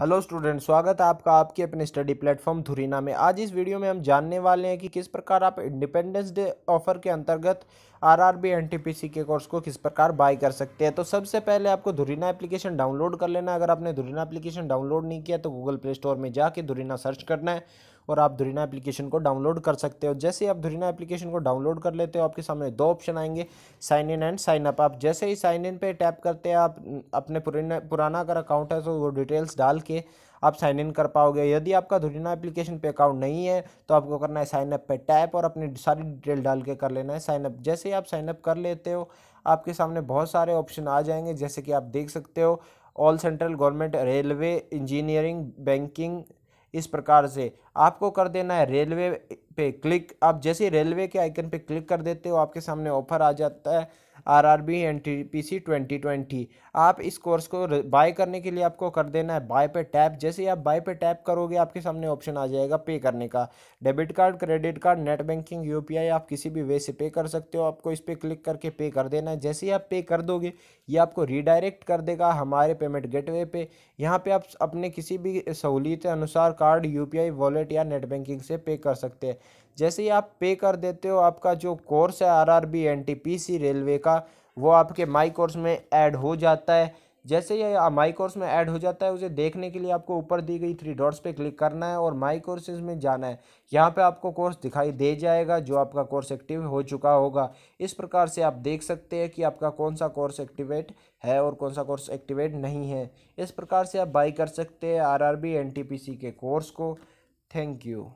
hello student स्वागत है आपका आपके अपने स्टडी प्लेटफॉर्म धुरीना में आज इस वीडियो में हम जानने वाले हैं कि किस प्रकार आप इंडिपेंडेंस डे ऑफर के अंतर्गत आरआरबी एनटीपीसी के कोर्स को किस प्रकार बाय कर सकते हैं तो सबसे पहले आपको धुरीना एप्लीकेशन डाउनलोड कर लेना अगर आपने धुरीना एप्लीकेशन डाउनलोड नहीं किया तो गूगल प्ले स्टोर में जाके धुरीना सर्च करना है और आप धुरीना एप्लीकेशन को डाउनलोड कर सकते हो जैसे आप धुरीना एप्लीकेशन को डाउनलोड कर लेते हो आपके सामने दो ऑप्शन आएंगे sign in and sign up आप जैसे ही साइन इन पे टैप करते हैं आप अपने पुराना पुराना अगर अकाउंट है तो वो डिटेल्स डाल के आप साइन इन कर पाओगे यदि आपका धुरीना एप्लीकेशन पे अकाउंट नहीं है तो आपको करना है साइनअप पर पे टैप और अपनी सारी डिटेल डाल के कर लेना है साइनअप जैसे ही आप साइनअप कर लेते हो आपके सामने बहुत सारे ऑप्शन आ जाएंगे जैसे कि आप देख सकते हो all central government railway engineering banking इस प्रकार से आपको कर देना है रेलवे पे क्लिक आप जैसे रेलवे के आइकन पे क्लिक कर देते हो आपके सामने ऑफर आ जाता है आरआरबी एंड टीपीसी 2020 आप इस कोर्स को बाय करने के लिए आपको कर देना है बाय पे टैप जैसे ही आप बाय पे टैप करोगे आपके सामने ऑप्शन आ जाएगा पे करने का debit card credit card net banking you आप किसी भी वे से पे कर सकते हो आपको इस पर क्लिक करके पे कर देना है जैसे ही आप पे कर दोगे ये आपको रिडायरेक्ट कर देगा हमारे पेमेंट गेट वे पे यहाँ पे आप अपने किसी भी सहूलियत अनुसार कार्ड यूपीआई वॉलेट या नेट बैंकिंग से पे कर सकते हैं जैसे ही आप पे कर देते हो आपका जो कोर्स है आरआरबी एनटीपीसी रेलवे का होगा वो आपके माई कोर्स में ऐड हो जाता है जैसे ये माई कोर्स में ऐड हो जाता है उसे देखने के लिए आपको ऊपर दी गई थ्री डॉट्स पे क्लिक करना है और माई कोर्सेज में जाना है यहाँ पे आपको कोर्स दिखाई दे जाएगा जो आपका कोर्स एक्टिव हो चुका होगा इस प्रकार से आप देख सकते हैं कि आपका कौन सा कोर्स एक्टिवेट है और कौन सा कोर्स एक्टिवेट नहीं है इस प्रकार से आप बाई कर सकते हैं आर आर के कोर्स को थैंक यू